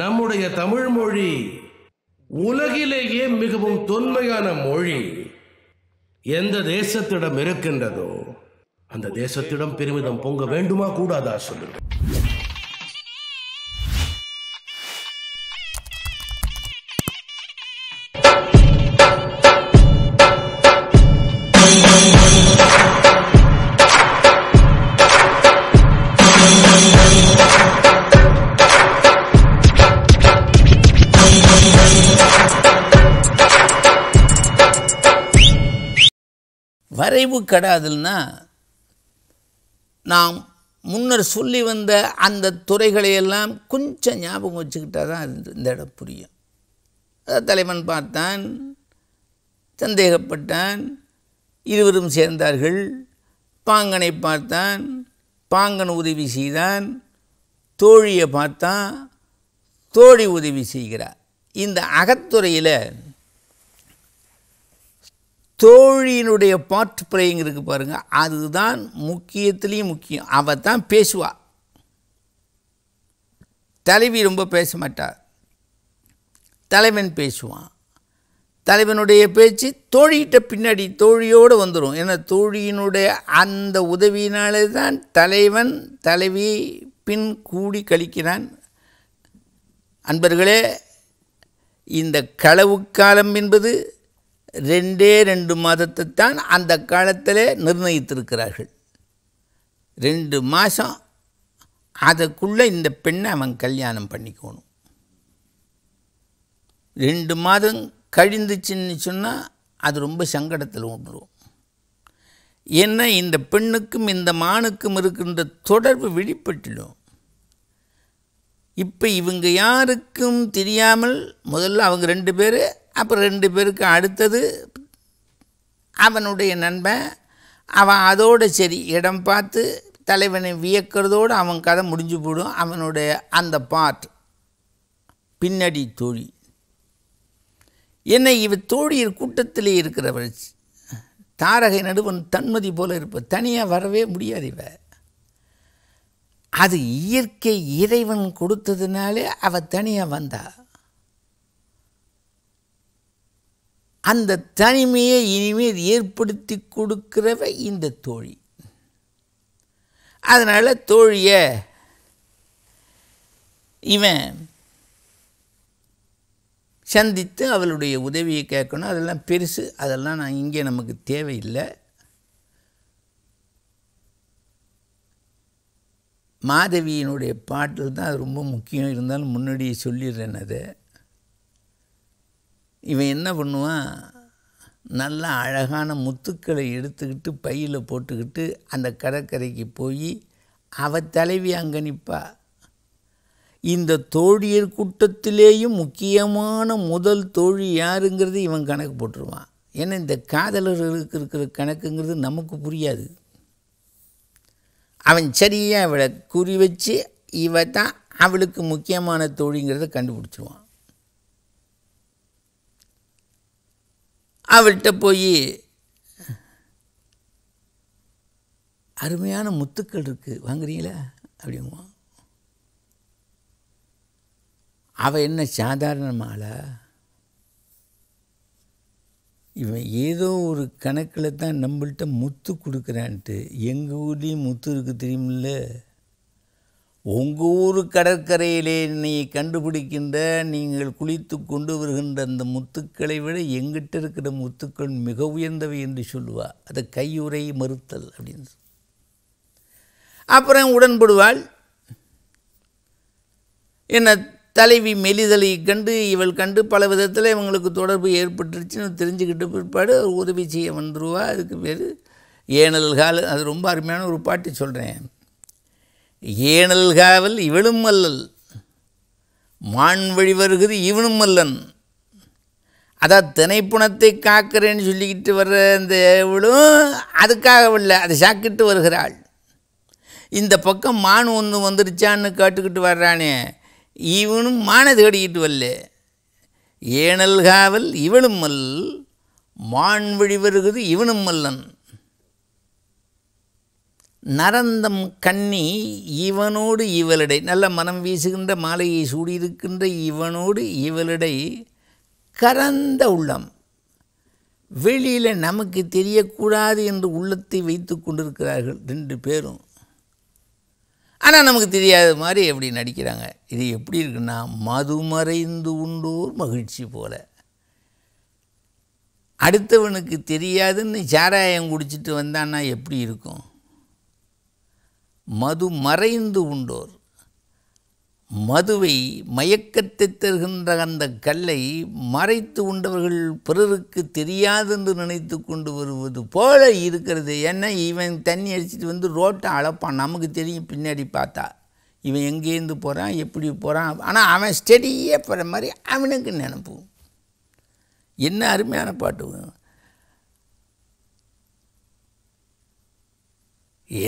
நம்முடைய தமிழ் மொழி உலகிலேயே மிகவும் தொன்மையான மொழி எந்த தேசத்திடம் இருக்கின்றதோ அந்த தேசத்திடம் பெருமிதம் பொங்க வேண்டுமா கூடாதா சொல்லுங்கள் வரைவு கடாதுன்னா நாம் முன்னர் சொல்லி வந்த அந்த துறைகளையெல்லாம் கொஞ்சம் ஞாபகம் வச்சுக்கிட்டால் தான் இந்த இடம் புரியும் தலைவன் பார்த்தான் சந்தேகப்பட்டான் இருவரும் சேர்ந்தார்கள் பாங்கனை பார்த்தான் பாங்கன் உதவி செய்தான் தோழியை பார்த்தான் தோழி உதவி செய்கிறார் இந்த அகத்துறையில் தோழியினுடைய பார்ட் பிளேயிங் இருக்குது பாருங்கள் அதுதான் முக்கியத்துலேயும் முக்கியம் அவள் தான் பேசுவாள் தலைவி ரொம்ப பேச மாட்டார் தலைவன் பேசுவான் தலைவனுடைய பேச்சு தோழிகிட்ட பின்னாடி தோழியோடு வந்துடும் ஏன்னா தோழியினுடைய அந்த உதவியினாலே தான் தலைவன் தலைவி பின் கூடி கழிக்கிறான் அன்பர்களே இந்த களவுக்காலம் என்பது ரெண்டே ரெண்டு மாதத்தை தான் அந்த காலத்தில் நிர்ணயித்திருக்கிறார்கள் ரெண்டு மாதம் அதுக்குள்ளே இந்த பெண்ணை அவன் கல்யாணம் பண்ணிக்கணும் ரெண்டு மாதம் கழிந்துச்சுன்னு சொன்னால் அது ரொம்ப சங்கடத்தில் விட்டுரும் என்ன இந்த பெண்ணுக்கும் இந்த மானுக்கும் இருக்கின்ற தொடர்பு வெளிப்பட்டுடும் இப்போ இவங்க யாருக்கும் தெரியாமல் முதல்ல அவங்க ரெண்டு பேர் அப்புறம் ரெண்டு பேருக்கு அடுத்தது அவனுடைய நண்பன் அவன் அதோடு சரி இடம் பார்த்து தலைவனை வியக்கிறதோடு அவன் கதை முடிஞ்சு போடும் அவனுடைய அந்த பாட் பின்னடி தோழி என்னை இவ தோழியர் கூட்டத்திலே இருக்கிறவர் தாரகை நடுவன் தன்மதி போல இருப்ப தனியாக வரவே முடியாது இவ அது இயற்கை இறைவன் கொடுத்ததுனாலே அவள் தனியாக வந்தாள் அந்த தனிமையை இனிமேல் ஏற்படுத்தி கொடுக்கிறவ இந்த தோழி அதனால் தோழியை இவன் சந்தித்து அவளுடைய உதவியை கேட்கணும் அதெல்லாம் பெருசு அதெல்லாம் நான் இங்கே நமக்கு தேவையில்லை மாதவியினுடைய பாட்டில் தான் அது ரொம்ப முக்கியம் இருந்தாலும் முன்னாடியே சொல்லிடுறேன் அதை இவன் என்ன பண்ணுவான் நல்லா அழகான முத்துக்களை எடுத்துக்கிட்டு பையில் போட்டுக்கிட்டு அந்த கடற்கரைக்கு போய் அவ தலைவி அங்கே நிற்பா இந்த தோழியர் கூட்டத்திலேயும் முக்கியமான முதல் தோழி யாருங்கிறது இவன் கணக்கு போட்டுருவான் ஏன்னா இந்த காதலர்களுக்கு இருக்கிற கணக்குங்கிறது நமக்கு புரியாது அவன் சரியாக அவளை குறி வச்சு இவ தான் அவளுக்கு முக்கியமான தோழிங்கிறத கண்டுபிடிச்சிருவான் அவள்கிட்ட போய் அருமையான முத்துக்கள் இருக்குது வாங்குறீங்களா அப்படிமா அவள் என்ன சாதாரணமாளா இவன் ஏதோ ஒரு கணக்கில் தான் நம்மள்கிட்ட முத்து கொடுக்குறான்ட்டு எங்கள் ஊர்லேயும் முத்து இருக்குது தெரியுமில்ல உங்கள் ஊர் கடற்கரையிலே நீ கண்டுபிடிக்கின்ற நீங்கள் குளித்து கொண்டு வருகின்ற அந்த முத்துக்களை விட எங்கிட்ட இருக்கிற முத்துக்கள் மிக உயர்ந்தவை என்று சொல்லுவா அது கையுறை மறுத்தல் அப்படின்னு அப்புறம் உடன்படுவாள் என்ன தலைவி மெலிதலை கண்டு இவள் கண்டு பல விதத்தில் இவங்களுக்கு தொடர்பு ஏற்பட்டுருச்சுன்னு தெரிஞ்சுக்கிட்ட பிற்பாடு உதவி செய்ய வந்துருவா அதுக்கு பேர் ஏனல் கால அது ரொம்ப அருமையான ஒரு பாட்டு சொல்கிறேன் ஏனல்காவல் இவளும் அல்லல் மான் வழி வருகிறது இவனும் அல்லன் அதான் தினைப்புணத்தை காக்கிறேன்னு சொல்லிக்கிட்டு வர்ற அந்த இவளும் அதுக்காக இல்லை அதை சாக்கிட்டு வருகிறாள் இந்த பக்கம் மான் ஒன்று வந்துருச்சான்னு கேட்டுக்கிட்டு வர்றானே இவனும் மானை தேடிக்கிட்டு வரல ஏனல்காவல் இவனும் அல் மான் வழி வருகிறது இவனும் அல்லன் நரந்தம் கன்னி இவனோடு இவளிடை நல்ல மனம் வீசுகின்ற மாலையை சூடியிருக்கின்ற இவனோடு இவளிடை கரந்த உள்ளம் வெளியில் நமக்கு தெரியக்கூடாது என்று உள்ளத்தை வைத்து கொண்டிருக்கிறார்கள் ரெண்டு பேரும் ஆனால் நமக்கு தெரியாத மாதிரி எப்படி நடிக்கிறாங்க இது எப்படி இருக்குன்னா மதுமறைந்து உண்டோர் மகிழ்ச்சி போல் அடுத்தவனுக்கு தெரியாதுன்னு சாராயம் குடிச்சிட்டு வந்தான்னா எப்படி இருக்கும் மது மறைந்து உண்டோர் மதுவை மயக்கத்தை தருகின்ற அந்த கல்லை மறைத்து உண்டவர்கள் பிறருக்கு தெரியாது என்று நினைத்து கொண்டு வருவது போல இருக்கிறது என்ன இவன் தண்ணி அடிச்சுட்டு வந்து ரோட்டை அளப்பான் நமக்கு தெரியும் பின்னாடி பார்த்தா இவன் எங்கேருந்து போகிறான் எப்படி போகிறான் ஆனால் அவன் ஸ்டெடியே போகிற மாதிரி அவனுக்கு நினப்பு என்ன அருமையான பாட்டு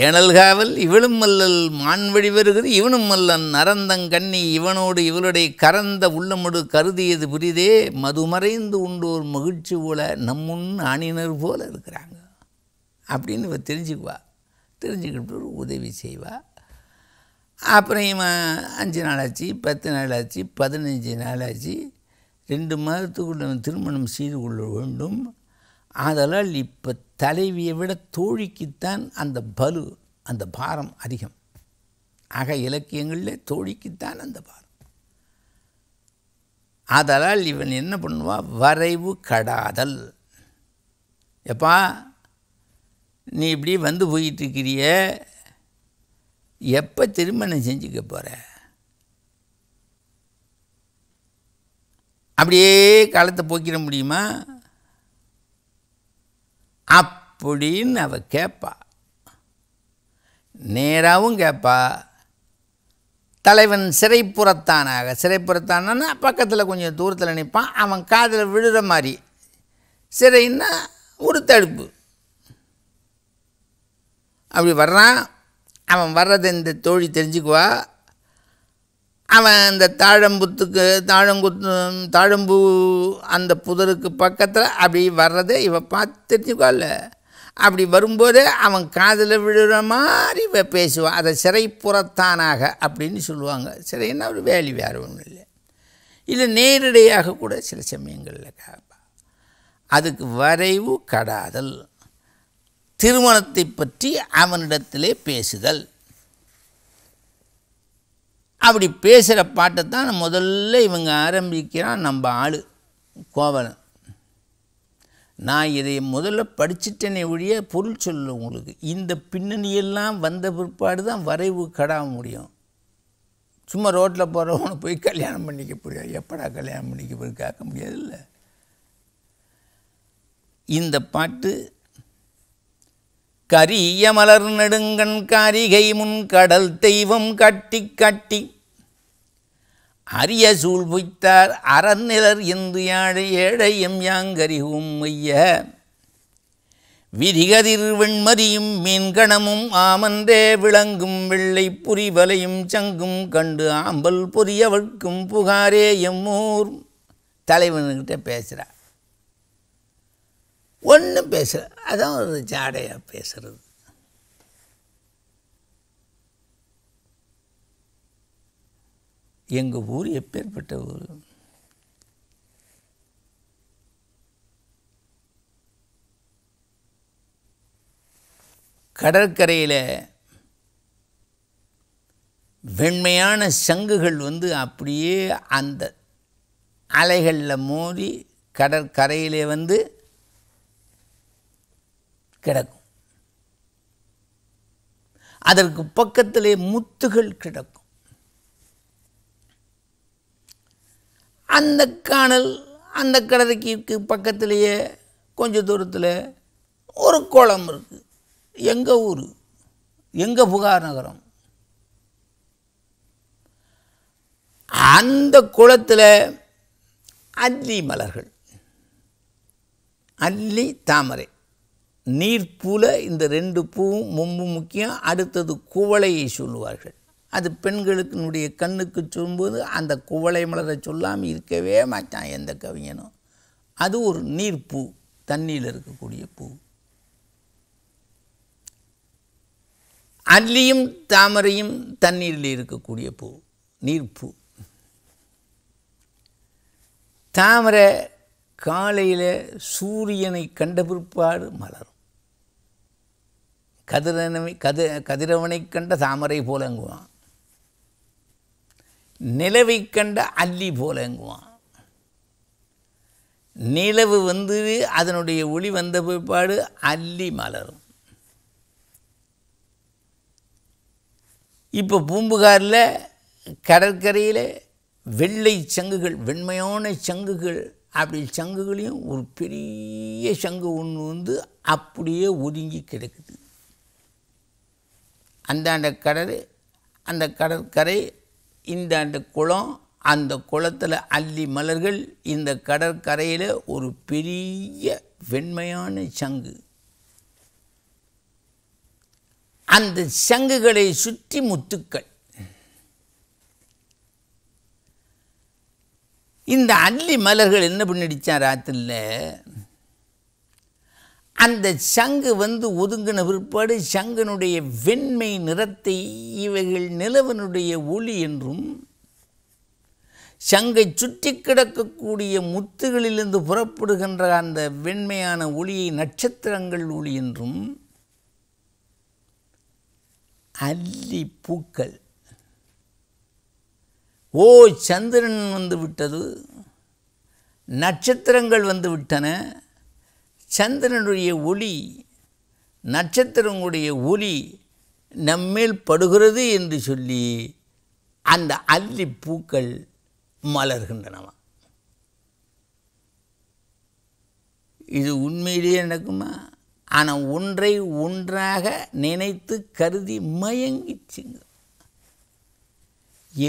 ஏனல்காவல் இவளும் மல்லல் மான்வழி வருகிறது இவனும் மல்லன் நரந்தங்கண்ணி இவனோடு இவளுடைய கரந்த உள்ளமுடு கருதியது புரிதே மதுமறைந்து உண்டோர் மகிழ்ச்சி போல நம்முன் அணினர் போல இருக்கிறாங்க அப்படின்னு இவள் தெரிஞ்சுக்குவா தெரிஞ்சுக்கிட்டு உதவி செய்வா அப்புறம் அஞ்சு அஞ்சு ஆச்சு பத்து ஆச்சு பதினஞ்சு நாளாச்சு ரெண்டு மாதத்துக்குள்ள திருமணம் செய்து கொள்ள வேண்டும் ஆதலால் இப்போ தலைவியை விட தோழிக்குத்தான் அந்த பலு அந்த பாரம் அதிகம் ஆக இலக்கியங்களில் தோழிக்குத்தான் அந்த பாரம் ஆதலால் இவன் என்ன பண்ணுவா வரைவு கடாதல் எப்பா நீ இப்படி வந்து போயிட்டுருக்கிறிய எப்போ திருமணம் செஞ்சுக்க போகிற அப்படியே காலத்தை போக்கிட முடியுமா அப்படின்னு அவ கேட்பா நேராகவும் கேட்பா தலைவன் சிறைப்புறத்தானாக சிறைப்புறத்தானா பக்கத்தில் கொஞ்சம் தூரத்தில் நிற்பான் அவன் காதில் விழுற மாதிரி சிறைன்னா ஒரு தடுப்பு அப்படி வர்றான் அவன் வர்றதை இந்த தோழி தெரிஞ்சுக்குவா அவன் அந்த தாழம்புத்துக்கு தாழங்குத்து தாழம்பூ அந்த புதருக்கு பக்கத்தில் அப்படி வர்றதை இவன் பார்த்து தெரிஞ்சுக்கோல்ல அப்படி வரும்போது அவன் காதில் விழுற மாதிரி இவன் பேசுவான் அதை சிறைப்புறத்தானாக அப்படின்னு சொல்லுவாங்க சிறைன்னா ஒரு வேலி வேறு ஒன்றும் இல்லை இல்லை நேரடியாக கூட சில சமயங்களில் கேட்பான் அதுக்கு வரைவு கடாதல் திருமணத்தை பற்றி அவனிடத்திலே பேசுதல் அப்படி பேசுகிற பாட்டை தான் முதல்ல இவங்க ஆரம்பிக்கிறான் நம்ம ஆள் கோவலன் நான் இதை முதல்ல படிச்சுட்டேனே ஒழிய பொருள் சொல்லு உங்களுக்கு இந்த பின்னணியெல்லாம் வந்த பிற்பாடு தான் வரைவு கடா முடியும் சும்மா ரோட்டில் போகிறவனை போய் கல்யாணம் பண்ணிக்க முடியாது எப்படா கல்யாணம் பண்ணிக்க போய் கேட்க முடியாது இல்லை இந்த பாட்டு கரிய மலர் நெடுங்கண் காரிகை முன் கடல் தெய்வம் கட்டி கட்டி அரிய சூழ் பொய்த்தார் அறநிலர் இந்து யாழை ஏழை எம் யாங்கரிகும் மைய விதிகதிர் வெண்மதியும் மீன்கணமும் ஆமந்தே விளங்கும் வெள்ளை புரிவலையும் சங்கும் கண்டு ஆம்பல் பொரியவர்க்கும் புகாரே எம்மூர் தலைவன்கிட்ட பேசுகிறார் ஒன்றும் பேசல அதான் ஒரு ஜாடையாக பேசுகிறது எங்கள் ஊர் எப்பேற்பட்ட ஊர் கடற்கரையில் வெண்மையான சங்குகள் வந்து அப்படியே அந்த அலைகளில் மோதி கடற்கரையிலே வந்து கிடக்கும் அதற்கு பக்கத்திலே முத்துகள் கிடக்கும் அந்த காணல் அந்த கடற்கைக்கு பக்கத்திலேயே கொஞ்சம் தூரத்தில் ஒரு குளம் இருக்குது எங்கள் ஊர் எங்கள் புகார் நகரம் அந்த குளத்தில் அல்லி மலர்கள் அல்லி தாமரை நீர்ப்பூல இந்த ரெண்டு பூவும் ரொம்ப முக்கியம் அடுத்தது குவளையை சொல்லுவார்கள் அது பெண்களுக்குனுடைய கண்ணுக்கு சொல்லும்போது அந்த குவளை மலரை சொல்லாமல் இருக்கவே மாட்டான் எந்த கவிஞனும் அது ஒரு நீர்ப்பூ தண்ணியில் இருக்கக்கூடிய பூ அல்லியும் தாமரையும் தண்ணீரில் இருக்கக்கூடிய பூ நீர்ப்பூ தாமரை காலையில் சூரியனை கண்ட பிற்பாடு மலரும் கதிரனை கதி கதிரவனை கண்ட தாமரை போலங்குவான் நிலவை கண்ட அல்லி போலங்குவான் நிலவு வந்து அதனுடைய ஒளி வந்த பிற்பாடு அல்லி மலரும் இப்போ பூம்புகாரில் கடற்கரையில் வெள்ளை சங்குகள் வெண்மையான சங்குகள் அப்படி சங்குகளையும் ஒரு பெரிய சங்கு ஒன்று வந்து அப்படியே ஒதுங்கி கிடக்குது அந்தாண்ட கடல் அந்த கடற்கரை இந்தாண்ட குளம் அந்த குளத்தில் அள்ளி மலர்கள் இந்த கடற்கரையில் ஒரு பெரிய வெண்மையான சங்கு அந்த சங்குகளை சுற்றி முத்துக்கள் இந்த அள்ளி மலர்கள் என்ன பண்ணிடுச்சான் ராத்திரில் அந்த சங்கு வந்து ஒதுங்கின பிற்பாடு சங்கனுடைய வெண்மை நிறத்தை இவைகள் நிலவனுடைய ஒளி என்றும் சங்கை சுற்றி கிடக்கக்கூடிய முத்துகளிலிருந்து புறப்படுகின்ற அந்த வெண்மையான ஒளியை நட்சத்திரங்கள் ஒளி என்றும் அல்லி பூக்கள் ஓ சந்திரன் வந்து விட்டது நட்சத்திரங்கள் வந்து விட்டன சந்திரனுடைய ஒளி நட்சத்திரங்களுடைய ஒளி நம்மேல் படுகிறது என்று சொல்லி அந்த அல்லி பூக்கள் மலர்கின்றனவா இது உண்மையிலேயே நடக்குமா ஆனால் ஒன்றை ஒன்றாக நினைத்து கருதி மயங்கிச்சுங்க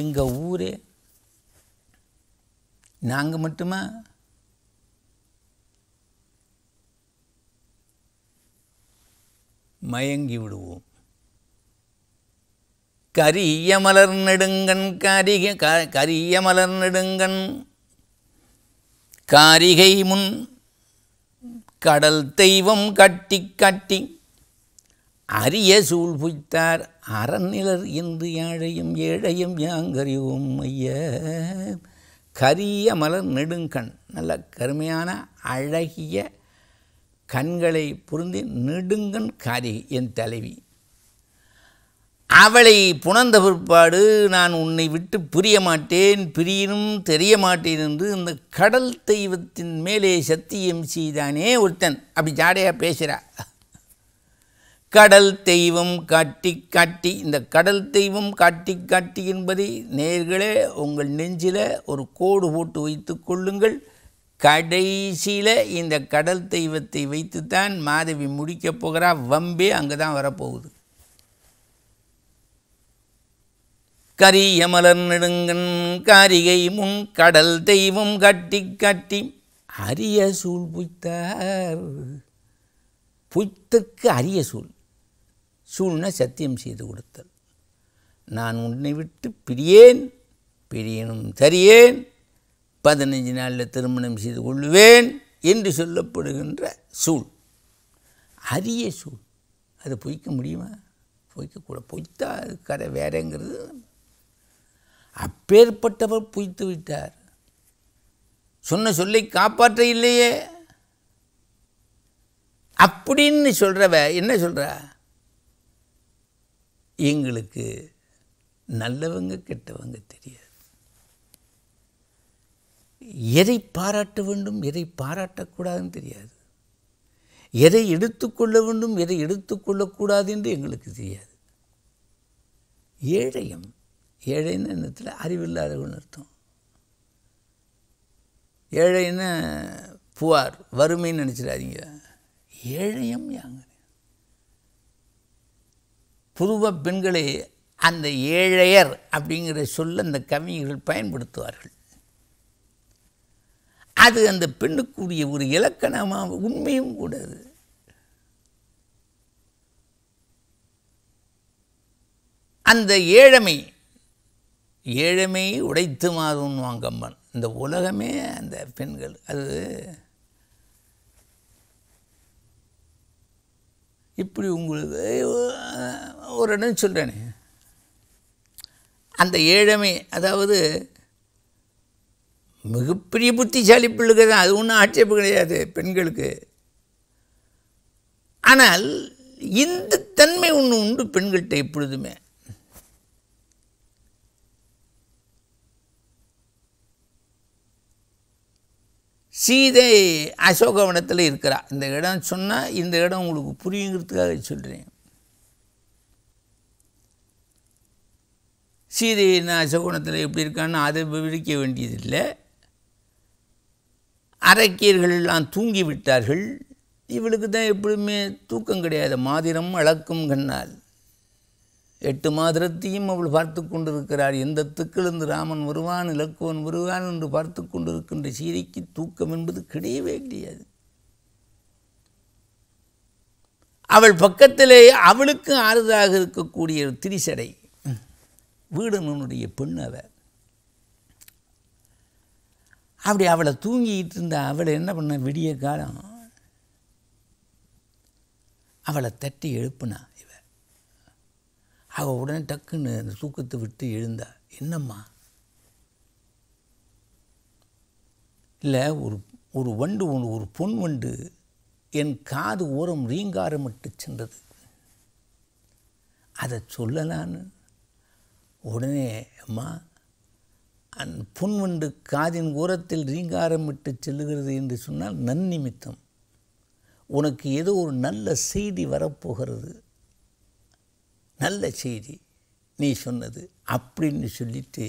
எங்கள் ஊரே நாங்கள் மட்டுமா மயங்கி விடுவோம் கரிய மலர் நெடுங்கண் காரிக கரிய மலர் நெடுங்கண் காரிகை முன் கடல் தெய்வம் கட்டி கட்டி அரிய சூழ் புய்த்தார் அறநிலர் என்று யாழையும் ஏழையும் யாங்கறிவோம் ஐய கரிய மலர் நெடுங்கண் நல்ல கருமையான அழகிய கண்களை புரிந்து நெடுங்கன் காரிகை என் தலைவி அவளை புணர்ந்த பிற்பாடு நான் உன்னை விட்டு பிரிய மாட்டேன் பிரியினும் தெரிய மாட்டேன் என்று இந்த கடல் தெய்வத்தின் மேலே சத்தியம் செய்தானே ஒருத்தன் அப்படி ஜாடையாக பேசுகிறா கடல் தெய்வம் காட்டி காட்டி இந்த கடல் தெய்வம் காட்டி காட்டி என்பதை நேர்களே உங்கள் நெஞ்சில் ஒரு கோடு போட்டு வைத்து கொள்ளுங்கள் கடைசியில் இந்த கடல் தெய்வத்தை வைத்துத்தான் மாதவி முடிக்கப் போகிறா வம்பே அங்கே தான் வரப்போகுது கரியமலர் நெடுங்கன் காரிகை முன் கடல் தெய்வம் கட்டி கட்டி அரிய சூழ் புய்த்தார் புய்த்துக்கு அரிய சூழ் சூழ்னா சத்தியம் செய்து கொடுத்தல் நான் உன்னை விட்டு பிரியேன் பிரியனும் சரியேன் பதினஞ்சு நாளில் திருமணம் செய்து கொள்வேன் என்று சொல்லப்படுகின்ற சூழ் அரிய சூழ் அதை பொய்க்க முடியுமா பொய்க்கக்கூட பொய்த்தா அது கதை வேறங்கிறது அப்பேற்பட்டவர் பொய்த்து விட்டார் சொன்ன சொல்லை காப்பாற்ற இல்லையே அப்படின்னு சொல்கிறவ என்ன சொல்கிறா எங்களுக்கு நல்லவங்க கெட்டவங்க தெரியாது எதை பாராட்ட வேண்டும் எதை பாராட்டக்கூடாதுன்னு தெரியாது எதை எடுத்துக்கொள்ள வேண்டும் எதை எடுத்துக்கொள்ளக்கூடாது என்று எங்களுக்கு தெரியாது ஏழையம் ஏழைன்னு எண்ணத்தில் அறிவில்லாதவன் அர்த்தம் ஏழைன்னு புவார் வறுமைன்னு நினச்சிடாதீங்க ஏழையம் யாங்க புதுவ பெண்களை அந்த ஏழையர் அப்படிங்கிற சொல்ல அந்த கவிஞர்கள் பயன்படுத்துவார்கள் அது அந்த பெண்ணுக்குரிய ஒரு இலக்கணமாக உண்மையும் கூடாது அந்த ஏழமை ஏழமை உடைத்து மாறுன்னுவாங்க அம்மன் இந்த உலகமே அந்த பெண்கள் அது இப்படி உங்களுக்கு ஒரு இடம் சொல்கிறேனே அந்த ஏழமை அதாவது மிகப்பெரிய புத்திசாலி பிள்ளைங்க தான் அது ஒன்றும் ஆட்சேபம் கிடையாது பெண்களுக்கு ஆனால் இந்த தன்மை ஒன்று உண்டு பெண்கள்கிட்ட எப்பொழுதுமே சீதை அசோகவனத்தில் இருக்கிறா இந்த இடம் சொன்னால் இந்த இடம் உங்களுக்கு புரியுங்கிறதுக்காக சொல்கிறேன் சீதை என்ன அசோகவனத்தில் எப்படி இருக்கான்னு அதை விவரிக்க வேண்டியதில்லை அரக்கியர்கள் எல்லாம் தூங்கிவிட்டார்கள் இவளுக்கு தான் எப்பொழுதுமே தூக்கம் கிடையாது மாதிரம் அளக்கும் கண்ணால் எட்டு மாதிரத்தையும் அவள் பார்த்து கொண்டிருக்கிறார் எந்த திக்கிலிருந்து ராமன் வருவான் இலக்குவன் வருவான் என்று பார்த்து கொண்டிருக்கின்ற சீதைக்கு தூக்கம் என்பது கிடையவே கிடையாது அவள் பக்கத்திலே அவளுக்கும் ஆறுதலாக இருக்கக்கூடிய திரிசடை வீடனுடைய பெண் அவள் அப்படி அவளை தூங்கிக்கிட்டு இருந்த அவளை என்ன பண்ண விடிய காலம் அவளை தட்டி எழுப்புனா இவ அவள் உடனே டக்குன்னு அந்த தூக்கத்தை விட்டு எழுந்தா என்னம்மா இல்லை ஒரு ஒரு வண்டு ஒன்று ஒரு பொன் வண்டு என் காது ஓரம் ரீங்காரமிட்டு சென்றது அதை சொல்லலான்னு உடனே அம்மா அந் புன்வண்டு காதின் ஓரத்தில் விட்டு செல்லுகிறது என்று சொன்னால் நன்னிமித்தம் உனக்கு ஏதோ ஒரு நல்ல செய்தி வரப்போகிறது நல்ல செய்தி நீ சொன்னது அப்படின்னு சொல்லிட்டு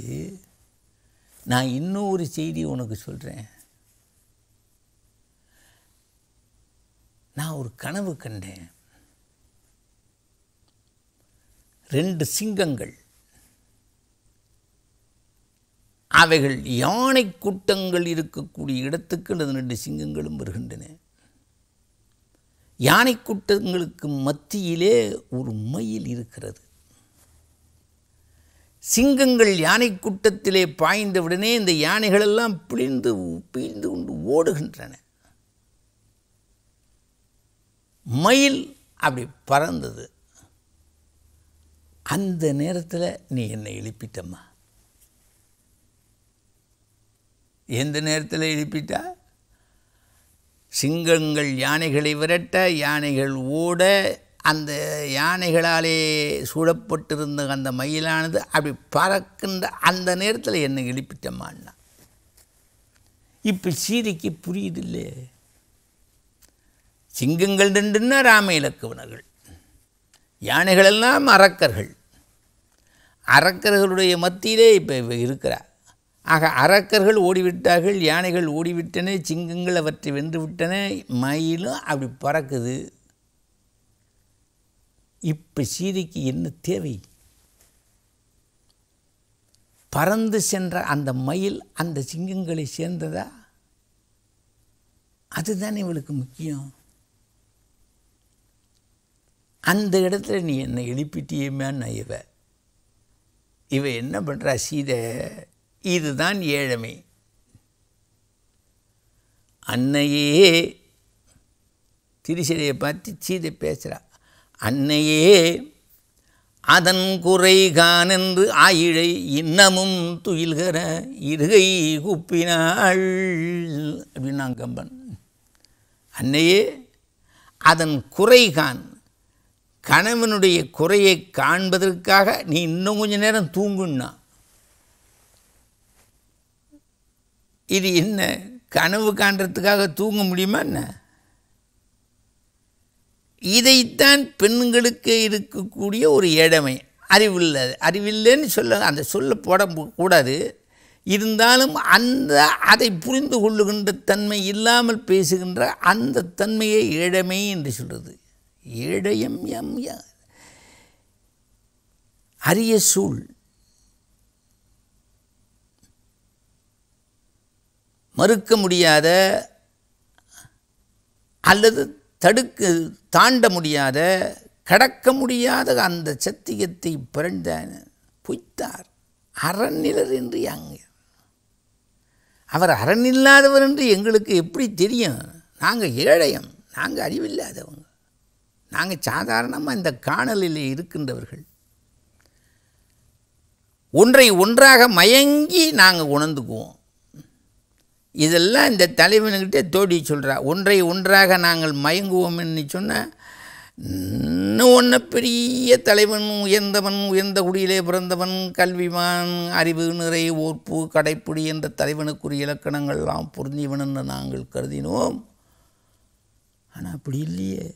நான் இன்னொரு செய்தி உனக்கு சொல்கிறேன் நான் ஒரு கனவு கண்டேன் ரெண்டு சிங்கங்கள் அவைகள் யானை கூட்டங்கள் இருக்கக்கூடிய இடத்துக்கு அல்லது ரெண்டு சிங்கங்களும் வருகின்றன யானை கூட்டங்களுக்கு மத்தியிலே ஒரு மயில் இருக்கிறது சிங்கங்கள் யானை கூட்டத்திலே பாய்ந்தவுடனே இந்த யானைகளெல்லாம் பிழிந்து பிழிந்து கொண்டு ஓடுகின்றன மயில் அப்படி பறந்தது அந்த நேரத்தில் நீ என்னை எழுப்பிட்டம்மா எந்த நேரத்தில் எழுப்பிட்டா சிங்கங்கள் யானைகளை விரட்ட யானைகள் ஓட அந்த யானைகளாலே சூழப்பட்டிருந்த அந்த மயிலானது அப்படி பறக்கின்ற அந்த நேரத்தில் என்னை எழுப்பிட்டம்மான்னா இப்போ சீதைக்கு இல்லையே சிங்கங்கள் நின்றுன்னா ராம இலக்குவனர்கள் யானைகளெல்லாம் அரக்கர்கள் அரக்கர்களுடைய மத்தியிலே இப்போ இருக்கிறார் ஆக அரக்கர்கள் ஓடிவிட்டார்கள் யானைகள் ஓடிவிட்டன சிங்கங்கள் அவற்றை வென்றுவிட்டன மயிலும் அப்படி பறக்குது இப்போ சீதைக்கு என்ன தேவை பறந்து சென்ற அந்த மயில் அந்த சிங்கங்களை சேர்ந்ததா அதுதான் இவளுக்கு முக்கியம் அந்த இடத்துல நீ என்னை நான் இவ இவ என்ன பண்ணுறா சீதை இதுதான் ஏழமை அன்னையே திரிசடையை பார்த்து சீதை பேசுகிறா அன்னையே அதன் குறைகான் என்று ஆயிழை இன்னமும் துயில்கிற இருகை குப்பினாள் அப்படின்னா கம்பன் அன்னையே அதன் குறைகான் கணவனுடைய குறையை காண்பதற்காக நீ இன்னும் கொஞ்சம் நேரம் தூங்குன்னா இது என்ன கனவு காண்றதுக்காக தூங்க முடியுமா என்ன இதைத்தான் பெண்களுக்கு இருக்கக்கூடிய ஒரு இடமை அறிவில்லை அறிவில்லைன்னு சொல்ல அந்த சொல்ல போட கூடாது இருந்தாலும் அந்த அதை புரிந்து கொள்ளுகின்ற தன்மை இல்லாமல் பேசுகின்ற அந்த தன்மையை ஏழமை என்று சொல்கிறது ஏழையம் எம் அரிய சூழ் மறுக்க முடியாத அல்லது தடுக்க தாண்ட முடியாத கடக்க முடியாத அந்த சத்தியத்தை பிறந்த பொய்த்தார் அறநிலர் என்று அங்கே அவர் அறநில்லாதவர் என்று எங்களுக்கு எப்படி தெரியும் நாங்கள் ஏழையம் நாங்கள் அறிவில்லாதவங்க நாங்கள் சாதாரணமாக இந்த காணலில் இருக்கின்றவர்கள் ஒன்றை ஒன்றாக மயங்கி நாங்கள் உணர்ந்துக்குவோம் இதெல்லாம் இந்த தலைவனுக்கிட்டே தோடி சொல்கிறா ஒன்றை ஒன்றாக நாங்கள் மயங்குவோம்னு சொன்னால் இன்னும் ஒன்று பெரிய தலைவன் உயர்ந்தவன் உயர்ந்த குடியிலே பிறந்தவன் கல்விமான் அறிவு நிறை ஓர்ப்பு கடைப்பிடி என்ற தலைவனுக்குரிய இலக்கணங்கள்லாம் பொருந்தியவன் நாங்கள் கருதினோம் ஆனால் அப்படி இல்லையே